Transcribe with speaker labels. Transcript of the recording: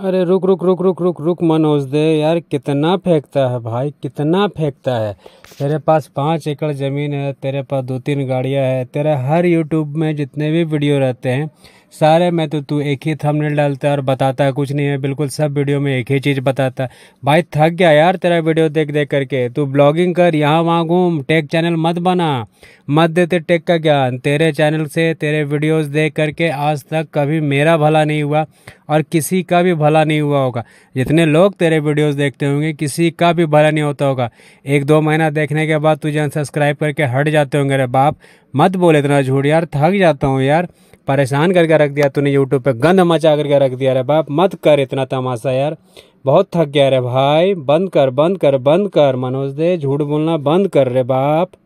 Speaker 1: अरे रुक रुक रुक रुक रुक रुक मनोज दे यार कितना फेंकता है भाई कितना फेंकता है तेरे पास पाँच एकड़ ज़मीन है तेरे पास दो तीन गाड़ियां है तेरे हर यूट्यूब में जितने भी वीडियो रहते हैं सारे में तो तू एक ही थंबनेल डालता है और बताता है कुछ नहीं है बिल्कुल सब वीडियो में एक ही चीज़ बताता है भाई थक गया यार तेरा वीडियो देख देख करके तू ब्लॉगिंग कर यहाँ वहाँ घूम टेक चैनल मत बना मत देते टेक का ज्ञान तेरे चैनल से तेरे वीडियोस देख करके आज तक कभी मेरा भला नहीं हुआ और किसी का भी भला नहीं हुआ होगा जितने लोग तेरे वीडियोज़ देखते होंगे किसी का भी भला नहीं होता होगा एक दो महीना देखने के बाद तुझे अनसब्सक्राइब करके हट जाते होंगे अरे बाप मत बोल इतना झूठ यार थक जाता हूँ यार परेशान करके रख दिया तूने यूट्यूब पे गंद मचा करके रख दिया रे बाप मत कर इतना तमाशा यार बहुत थक गया रे भाई बंद कर बंद कर बंद कर मनोज दे झूठ बोलना बंद कर रे बाप